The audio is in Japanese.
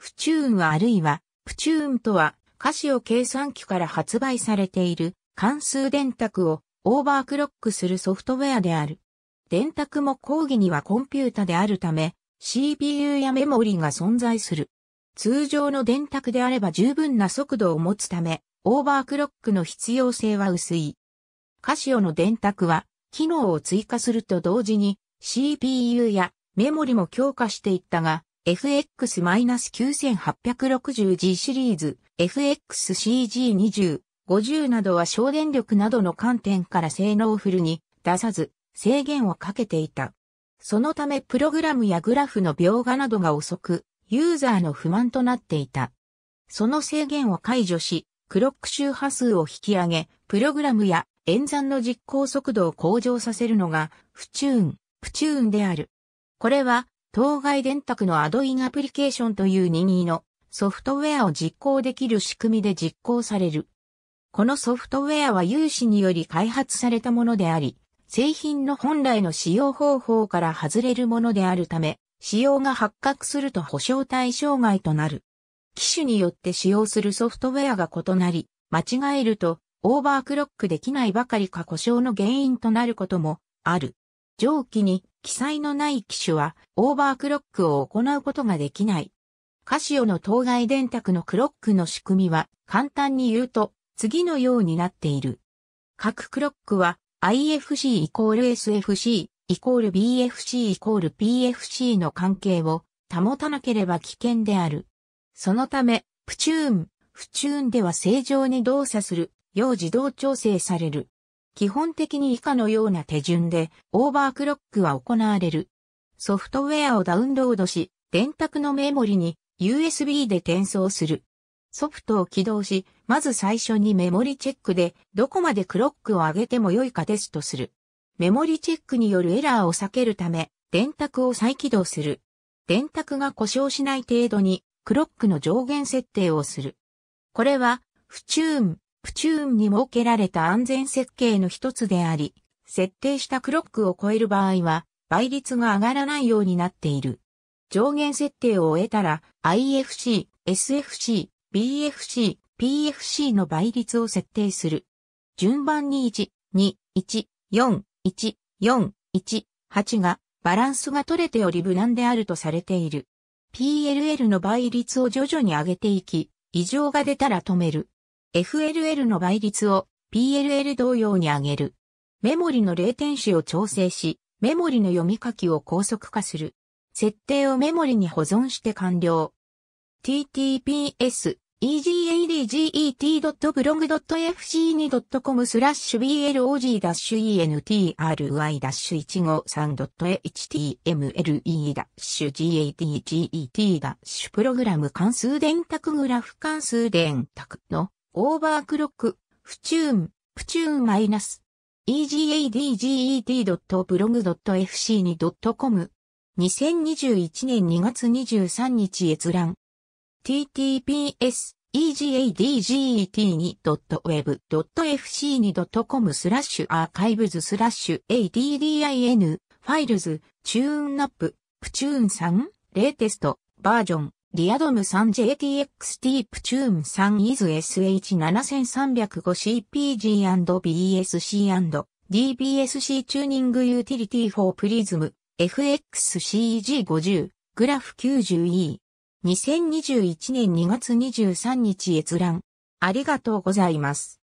プチューンはあるいは、プチューンとは、カシオ計算機から発売されている関数電卓をオーバークロックするソフトウェアである。電卓も講義にはコンピュータであるため、CPU やメモリが存在する。通常の電卓であれば十分な速度を持つため、オーバークロックの必要性は薄い。カシオの電卓は、機能を追加すると同時に CPU やメモリも強化していったが、FX-9860G シリーズ、FXCG20、50などは省電力などの観点から性能をフルに出さず制限をかけていた。そのためプログラムやグラフの描画などが遅く、ユーザーの不満となっていた。その制限を解除し、クロック周波数を引き上げ、プログラムや演算の実行速度を向上させるのが、フチューン、プチューンである。これは当該電卓のアドインアプリケーションという任意のソフトウェアを実行できる仕組みで実行される。このソフトウェアは有志により開発されたものであり、製品の本来の使用方法から外れるものであるため、使用が発覚すると保証対象外となる。機種によって使用するソフトウェアが異なり、間違えるとオーバークロックできないばかりか故障の原因となることもある。上記に記載のない機種はオーバークロックを行うことができない。カシオの当該電卓のクロックの仕組みは簡単に言うと次のようになっている。各クロックは IFC イコール SFC イコール BFC イコール PFC の関係を保たなければ危険である。そのため、プチューン、プチューンでは正常に動作するよう自動調整される。基本的に以下のような手順でオーバークロックは行われる。ソフトウェアをダウンロードし、電卓のメモリに USB で転送する。ソフトを起動し、まず最初にメモリチェックでどこまでクロックを上げても良いかテストする。メモリチェックによるエラーを避けるため、電卓を再起動する。電卓が故障しない程度にクロックの上限設定をする。これは、フチューン、プチューンに設けられた安全設計の一つであり、設定したクロックを超える場合は、倍率が上がらないようになっている。上限設定を終えたら、IFC、SFC、BFC、PFC の倍率を設定する。順番に1、2、1、4、1、4、1、8が、バランスが取れており無難であるとされている。PLL の倍率を徐々に上げていき、異常が出たら止める。FLL の倍率を PLL 同様に上げる。メモリの0点子を調整し、メモリの読み書きを高速化する。設定をメモリに保存して完了。ttps egadget.blog.fc2.com スラッシュ b l o g e n t r y 1 5 3 h t m l e g a d g e t プログラム関数電卓グラフ関数電卓のオーバークロック、プチューン、プチューンマイナス。egadget.blog.fc2.com 2021年2月23日閲覧 ttps egadget2.web.fc2.com スラッシュアーカイブズスラッシュ addin ファイルズチューンナッププチューン3レーテストバージョンリアドム 3JTX ティープチューン3ズ s h 7 3 5 c p g b s c d b s c チューニングユーティリティ4プリズム FXCEG50 グラフ 90E 2021年2月23日閲覧ありがとうございます。